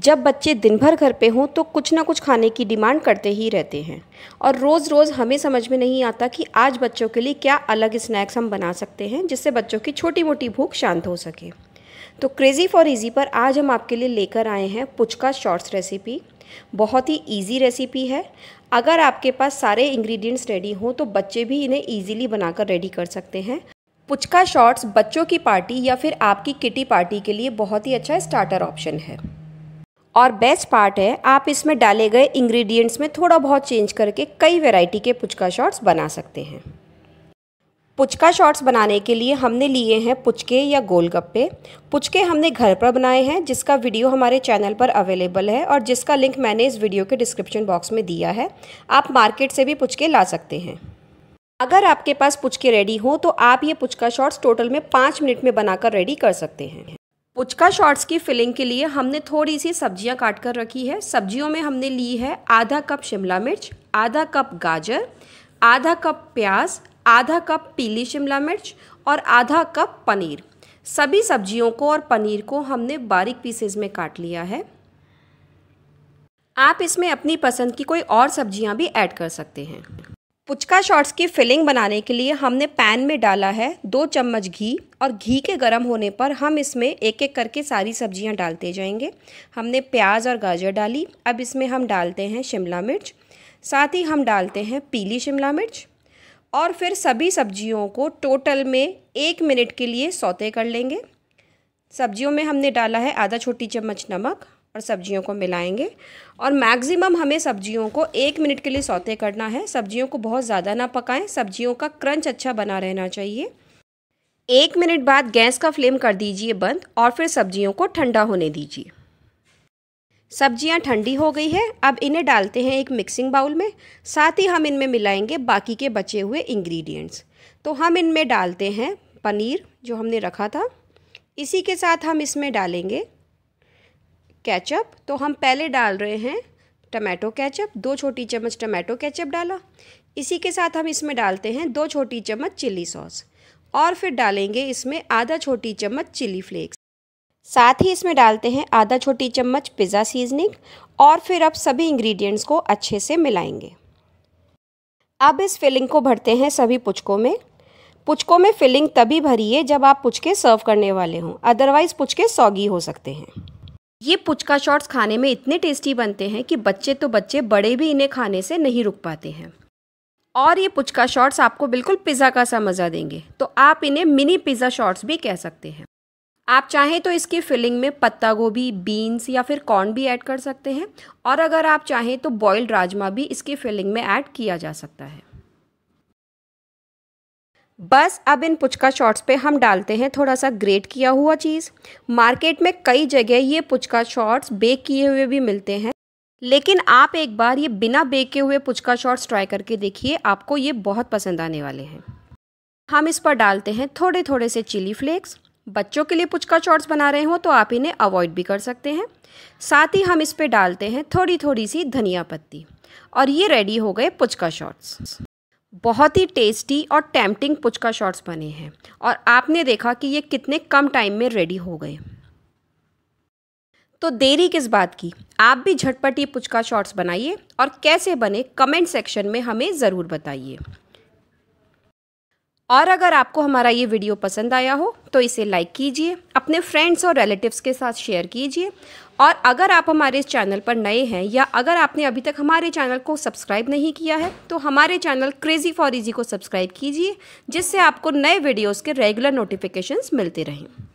जब बच्चे दिन भर घर पे हों तो कुछ ना कुछ खाने की डिमांड करते ही रहते हैं और रोज़ रोज़ हमें समझ में नहीं आता कि आज बच्चों के लिए क्या अलग स्नैक्स हम बना सकते हैं जिससे बच्चों की छोटी मोटी भूख शांत हो सके तो क्रेज़ी फॉर इजी पर आज हम आपके लिए लेकर आए हैं पुचका शॉर्ट्स रेसिपी बहुत ही इजी रेसिपी है अगर आपके पास सारे इंग्रेडिएंट्स रेडी हों तो बच्चे भी इन्हें ईजिली बनाकर रेडी कर सकते हैं पुचका शॉर्ट्स बच्चों की पार्टी या फिर आपकी किटी पार्टी के लिए बहुत ही अच्छा स्टार्टर ऑप्शन है और बेस्ट पार्ट है आप इसमें डाले गए इंग्रेडिएंट्स में थोड़ा बहुत चेंज करके कई वैरायटी के पुचका शॉट्स बना सकते हैं पुचका शॉट्स बनाने के लिए हमने लिए हैं पुचके या गोलगप्पे पुचके हमने घर पर बनाए हैं जिसका वीडियो हमारे चैनल पर अवेलेबल है और जिसका लिंक मैंने इस वीडियो के डिस्क्रिप्शन बॉक्स में दिया है आप मार्केट से भी पुचके ला सकते हैं अगर आपके पास पुचके रेडी हो तो आप ये पुचका शॉट्स टोटल में पाँच मिनट में बनाकर रेडी कर सकते हैं पुचका शॉर्ट्स की फिलिंग के लिए हमने थोड़ी सी सब्जियां काट कर रखी है सब्जियों में हमने ली है आधा कप शिमला मिर्च आधा कप गाजर आधा कप प्याज आधा कप पीली शिमला मिर्च और आधा कप पनीर सभी सब्जियों को और पनीर को हमने बारीक पीसेज में काट लिया है आप इसमें अपनी पसंद की कोई और सब्जियां भी ऐड कर सकते हैं पुचका शॉर्ट्स की फिलिंग बनाने के लिए हमने पैन में डाला है दो चम्मच घी और घी के गर्म होने पर हम इसमें एक एक करके सारी सब्जियां डालते जाएंगे हमने प्याज और गाजर डाली अब इसमें हम डालते हैं शिमला मिर्च साथ ही हम डालते हैं पीली शिमला मिर्च और फिर सभी सब्जियों को टोटल में एक मिनट के लिए सौते कर लेंगे सब्जियों में हमने डाला है आधा छोटी चम्मच नमक और सब्जियों को मिलाएंगे और मैक्सिमम हमें सब्जियों को एक मिनट के लिए सौते करना है सब्जियों को बहुत ज़्यादा ना पकाएं सब्जियों का क्रंच अच्छा बना रहना चाहिए एक मिनट बाद गैस का फ्लेम कर दीजिए बंद और फिर सब्जियों को ठंडा होने दीजिए सब्जियां ठंडी हो गई है अब इन्हें डालते हैं एक मिक्सिंग बाउल में साथ ही हम इनमें मिलाएंगे बाकी के बचे हुए इंग्रेडिएंट्स तो हम इनमें डालते हैं पनीर जो हमने रखा था इसी के साथ हम इसमें डालेंगे केचप तो हम पहले डाल रहे हैं टमाटो केचप दो छोटी चम्मच टमाटो केचप डाला इसी के साथ हम इसमें डालते हैं दो छोटी चम्मच चिली सॉस और फिर डालेंगे इसमें आधा छोटी चम्मच चिली फ्लेक्स साथ ही इसमें डालते हैं आधा छोटी चम्मच पिज़्ज़ा सीजनिंग और फिर अब सभी इंग्रेडिएंट्स को अच्छे से मिलाएंगे अब इस फिलिंग को भरते हैं सभी पुचकों में पुचकों में फिलिंग तभी भरिए जब आप पुचके सर्व करने वाले हों अदरवाइज़ पुचके सौगी हो सकते हैं ये पुचका शॉर्ट्स खाने में इतने टेस्टी बनते हैं कि बच्चे तो बच्चे बड़े भी इन्हें खाने से नहीं रुक पाते हैं और ये पुचका शॉर्ट्स आपको बिल्कुल पिज़्ज़ा का सा मज़ा देंगे तो आप इन्हें मिनी पिज़्ज़ा शॉर्ट्स भी कह सकते हैं आप चाहें तो इसकी फिलिंग में पत्ता गोभी बीन्स या फिर कॉर्न भी ऐड कर सकते हैं और अगर आप चाहें तो बॉयल्ड राजमा भी इसकी फिलिंग में ऐड किया जा सकता है बस अब इन पुचका शॉट्स पे हम डालते हैं थोड़ा सा ग्रेट किया हुआ चीज़ मार्केट में कई जगह ये पुचका शॉट्स बेक किए हुए भी मिलते हैं लेकिन आप एक बार ये बिना बेके हुए पुचका शॉट्स ट्राई करके देखिए आपको ये बहुत पसंद आने वाले हैं हम इस पर डालते हैं थोड़े थोड़े से चिली फ्लेक्स बच्चों के लिए पुचका शॉट्स बना रहे हो तो आप इन्हें अवॉइड भी कर सकते हैं साथ ही हम इस पर डालते हैं थोड़ी थोड़ी सी धनिया पत्ती और ये रेडी हो गए पुचका शॉट्स बहुत ही टेस्टी और टैम्पटिंग पुचका शॉट्स बने हैं और आपने देखा कि ये कितने कम टाइम में रेडी हो गए तो देरी किस बात की आप भी झटपट ये पुचका शॉट्स बनाइए और कैसे बने कमेंट सेक्शन में हमें ज़रूर बताइए और अगर आपको हमारा ये वीडियो पसंद आया हो तो इसे लाइक कीजिए अपने फ्रेंड्स और रिलेटिव्स के साथ शेयर कीजिए और अगर आप हमारे इस चैनल पर नए हैं या अगर आपने अभी तक हमारे चैनल को सब्सक्राइब नहीं किया है तो हमारे चैनल क्रेज़ी फॉर इजी को सब्सक्राइब कीजिए जिससे आपको नए वीडियोज़ के रेगुलर नोटिफिकेशन मिलते रहें